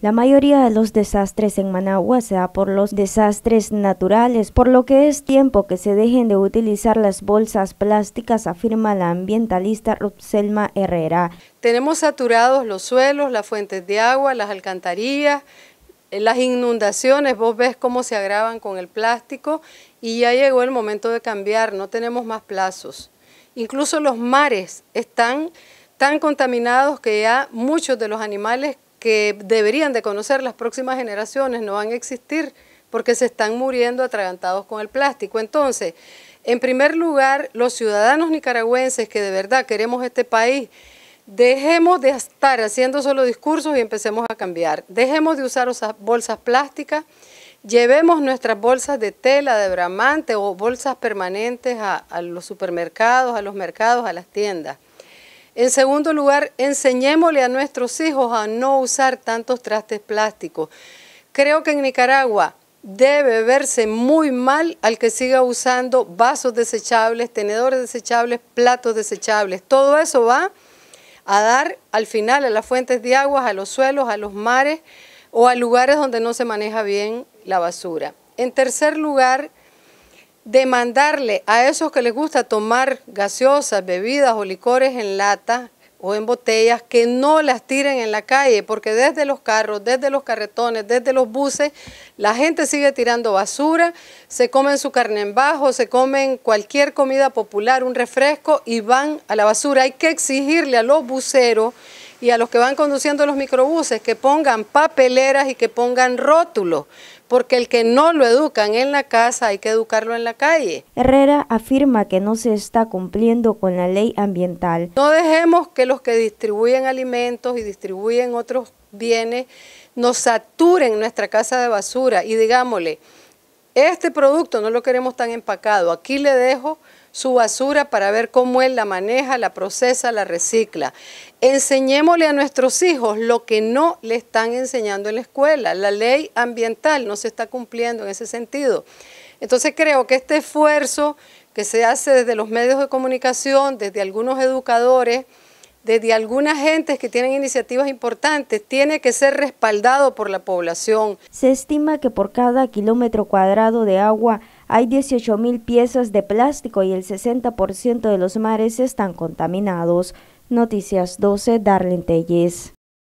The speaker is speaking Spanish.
La mayoría de los desastres en Managua se da por los desastres naturales, por lo que es tiempo que se dejen de utilizar las bolsas plásticas, afirma la ambientalista Rupselma Herrera. Tenemos saturados los suelos, las fuentes de agua, las alcantarillas, eh, las inundaciones, vos ves cómo se agravan con el plástico y ya llegó el momento de cambiar, no tenemos más plazos. Incluso los mares están tan contaminados que ya muchos de los animales que deberían de conocer las próximas generaciones no van a existir porque se están muriendo atragantados con el plástico. Entonces, en primer lugar, los ciudadanos nicaragüenses que de verdad queremos este país, dejemos de estar haciendo solo discursos y empecemos a cambiar. Dejemos de usar bolsas plásticas, llevemos nuestras bolsas de tela, de bramante o bolsas permanentes a los supermercados, a los mercados, a las tiendas. En segundo lugar, enseñémosle a nuestros hijos a no usar tantos trastes plásticos. Creo que en Nicaragua debe verse muy mal al que siga usando vasos desechables, tenedores desechables, platos desechables. Todo eso va a dar al final a las fuentes de aguas, a los suelos, a los mares o a lugares donde no se maneja bien la basura. En tercer lugar, demandarle a esos que les gusta tomar gaseosas, bebidas o licores en lata o en botellas que no las tiren en la calle, porque desde los carros, desde los carretones, desde los buses, la gente sigue tirando basura, se comen su carne en bajo, se comen cualquier comida popular, un refresco y van a la basura. Hay que exigirle a los buceros y a los que van conduciendo los microbuses que pongan papeleras y que pongan rótulos, porque el que no lo educan en la casa hay que educarlo en la calle. Herrera afirma que no se está cumpliendo con la ley ambiental. No dejemos que los que distribuyen alimentos y distribuyen otros bienes nos saturen nuestra casa de basura y digámosle, este producto no lo queremos tan empacado. Aquí le dejo su basura para ver cómo él la maneja, la procesa, la recicla. Enseñémosle a nuestros hijos lo que no le están enseñando en la escuela. La ley ambiental no se está cumpliendo en ese sentido. Entonces creo que este esfuerzo que se hace desde los medios de comunicación, desde algunos educadores, desde algunas gentes que tienen iniciativas importantes, tiene que ser respaldado por la población. Se estima que por cada kilómetro cuadrado de agua hay mil piezas de plástico y el 60% de los mares están contaminados. Noticias 12, Darlene Telles.